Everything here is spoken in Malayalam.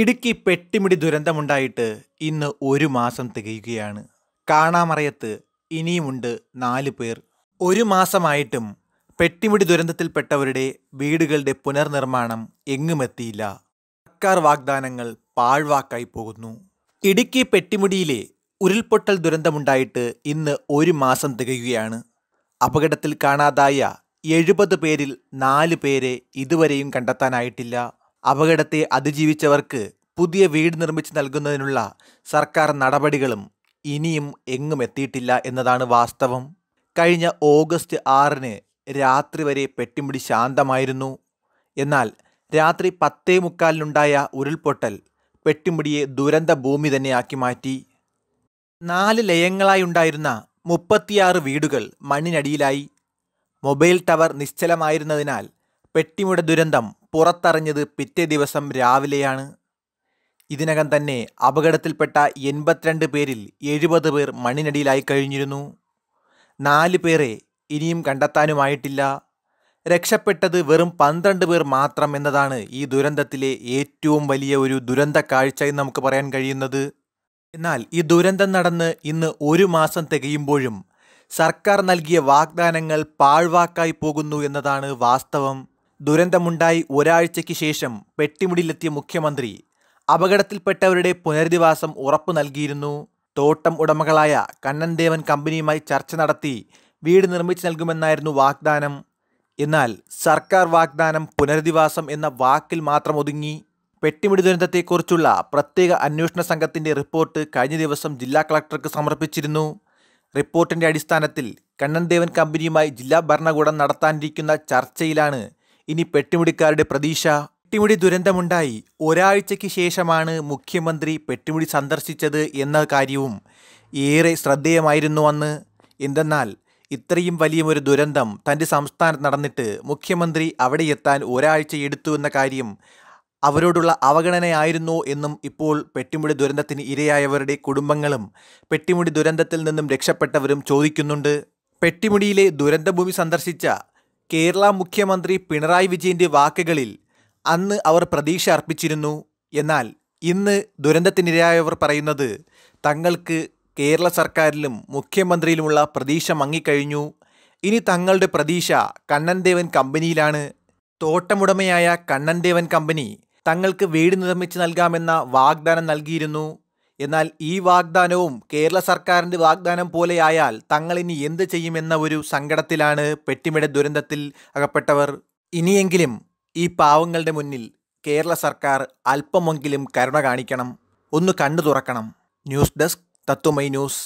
ഇടുക്കി പെട്ടിമിടി ദുരന്തമുണ്ടായിട്ട് ഇന്ന് ഒരു മാസം തികയുകയാണ് കാണാമറയത്ത് ഇനിയുമുണ്ട് നാല് പേർ ഒരു മാസമായിട്ടും പെട്ടിമിടി ദുരന്തത്തിൽപ്പെട്ടവരുടെ വീടുകളുടെ പുനർനിർമ്മാണം എങ്ങുമെത്തിയില്ല സർക്കാർ വാഗ്ദാനങ്ങൾ പാഴ്വാക്കായി പോകുന്നു ഇടുക്കി പെട്ടിമുടിയിലെ ഉരുൾപൊട്ടൽ ദുരന്തമുണ്ടായിട്ട് ഇന്ന് ഒരു മാസം തികയുകയാണ് അപകടത്തിൽ കാണാതായ എഴുപത് പേരിൽ നാല് പേരെ ഇതുവരെയും കണ്ടെത്താനായിട്ടില്ല അപകടത്തെ അതിജീവിച്ചവർക്ക് പുതിയ വീട് നിർമ്മിച്ച് നൽകുന്നതിനുള്ള സർക്കാർ നടപടികളും ഇനിയും എങ്ങും എത്തിയിട്ടില്ല എന്നതാണ് വാസ്തവം കഴിഞ്ഞ ഓഗസ്റ്റ് ആറിന് രാത്രി വരെ പെട്ടിമുടി ശാന്തമായിരുന്നു എന്നാൽ രാത്രി പത്തേ മുക്കാലിനുണ്ടായ ഉരുൾപൊട്ടൽ പെട്ടിമുടിയെ ദുരന്ത ഭൂമി തന്നെയാക്കി മാറ്റി നാല് ലയങ്ങളായി ഉണ്ടായിരുന്ന മുപ്പത്തിയാറ് വീടുകൾ മണ്ണിനടിയിലായി മൊബൈൽ ടവർ നിശ്ചലമായിരുന്നതിനാൽ പെട്ടിമുട ദുരന്തം പുറത്തറിഞ്ഞത് പിറ്റേ ദിവസം രാവിലെയാണ് ഇതിനകം തന്നെ അപകടത്തിൽപ്പെട്ട എൺപത്തിരണ്ട് പേരിൽ എഴുപത് പേർ മണ്ണിനടിയിലായി കഴിഞ്ഞിരുന്നു നാല് പേരെ ഇനിയും കണ്ടെത്താനുമായിട്ടില്ല രക്ഷപ്പെട്ടത് വെറും പന്ത്രണ്ട് പേർ മാത്രം എന്നതാണ് ഈ ദുരന്തത്തിലെ ഏറ്റവും വലിയ ഒരു ദുരന്ത കാഴ്ച എന്ന് നമുക്ക് പറയാൻ കഴിയുന്നത് എന്നാൽ ഈ ദുരന്തം നടന്ന് ഇന്ന് ഒരു മാസം തികയുമ്പോഴും സർക്കാർ നൽകിയ വാഗ്ദാനങ്ങൾ പാഴ്വാക്കായി പോകുന്നു എന്നതാണ് വാസ്തവം ദുരന്തമുണ്ടായി ഒരാഴ്ചയ്ക്ക് ശേഷം പെട്ടിമുടിയിലെത്തിയ മുഖ്യമന്ത്രി അപകടത്തിൽപ്പെട്ടവരുടെ പുനരധിവാസം ഉറപ്പു നൽകിയിരുന്നു തോട്ടം ഉടമകളായ കണ്ണൻദേവൻ കമ്പനിയുമായി ചർച്ച നടത്തി വീട് നിർമ്മിച്ചു നൽകുമെന്നായിരുന്നു വാഗ്ദാനം എന്നാൽ സർക്കാർ വാഗ്ദാനം പുനരധിവാസം എന്ന വാക്കിൽ മാത്രം ഒതുങ്ങി പെട്ടിമുടി ദുരന്തത്തെക്കുറിച്ചുള്ള പ്രത്യേക അന്വേഷണ സംഘത്തിൻ്റെ റിപ്പോർട്ട് കഴിഞ്ഞ ദിവസം ജില്ലാ കളക്ടർക്ക് സമർപ്പിച്ചിരുന്നു റിപ്പോർട്ടിൻ്റെ അടിസ്ഥാനത്തിൽ കണ്ണൻദേവൻ കമ്പനിയുമായി ജില്ലാ ഭരണകൂടം നടത്താനിരിക്കുന്ന ചർച്ചയിലാണ് ഇനി പെട്ടിമുടിക്കാരുടെ പ്രതീക്ഷ പെട്ടിമുടി ദുരന്തമുണ്ടായി ഒരാഴ്ചയ്ക്ക് ശേഷമാണ് മുഖ്യമന്ത്രി പെട്ടിമുടി സന്ദർശിച്ചത് എന്ന കാര്യവും ഏറെ ശ്രദ്ധേയമായിരുന്നു അന്ന് എന്തെന്നാൽ ഇത്രയും വലിയൊരു ദുരന്തം തൻ്റെ സംസ്ഥാനത്ത് നടന്നിട്ട് മുഖ്യമന്ത്രി അവിടെ എത്താൻ ഒരാഴ്ച എടുത്തു എന്ന കാര്യം അവരോടുള്ള അവഗണനയായിരുന്നോ എന്നും ഇപ്പോൾ പെട്ടിമുടി ദുരന്തത്തിന് ഇരയായവരുടെ കുടുംബങ്ങളും പെട്ടിമുടി ദുരന്തത്തിൽ നിന്നും രക്ഷപ്പെട്ടവരും ചോദിക്കുന്നുണ്ട് പെട്ടിമുടിയിലെ ദുരന്തഭൂമി സന്ദർശിച്ച കേരള മുഖ്യമന്ത്രി പിണറായി വിജയൻ്റെ വാക്കുകളിൽ അന്ന് അവർ പ്രതീക്ഷ അർപ്പിച്ചിരുന്നു എന്നാൽ ഇന്ന് ദുരന്തത്തിനിരയായവർ പറയുന്നത് തങ്ങൾക്ക് കേരള സർക്കാരിലും മുഖ്യമന്ത്രിയിലുമുള്ള പ്രതീക്ഷ മങ്ങിക്കഴിഞ്ഞു ഇനി തങ്ങളുടെ പ്രതീക്ഷ കണ്ണൻദേവൻ കമ്പനിയിലാണ് തോട്ടമുടമയായ കണ്ണൻദേവൻ കമ്പനി തങ്ങൾക്ക് വീട് നിർമ്മിച്ച് നൽകാമെന്ന വാഗ്ദാനം നൽകിയിരുന്നു എന്നാൽ ഈ വാഗ്ദാനവും കേരള സർക്കാരിൻ്റെ വാഗ്ദാനം പോലെയായാൽ തങ്ങൾ ഇനി എന്ത് ചെയ്യുമെന്ന ഒരു സങ്കടത്തിലാണ് പെട്ടിമിട ദുരന്തത്തിൽ അകപ്പെട്ടവർ ഇനിയെങ്കിലും ഈ പാവങ്ങളുടെ മുന്നിൽ കേരള സർക്കാർ അല്പമെങ്കിലും കരുണ കാണിക്കണം ഒന്ന് കണ്ടു തുറക്കണം ന്യൂസ് ഡെസ്ക് തത്വമൈ ന്യൂസ്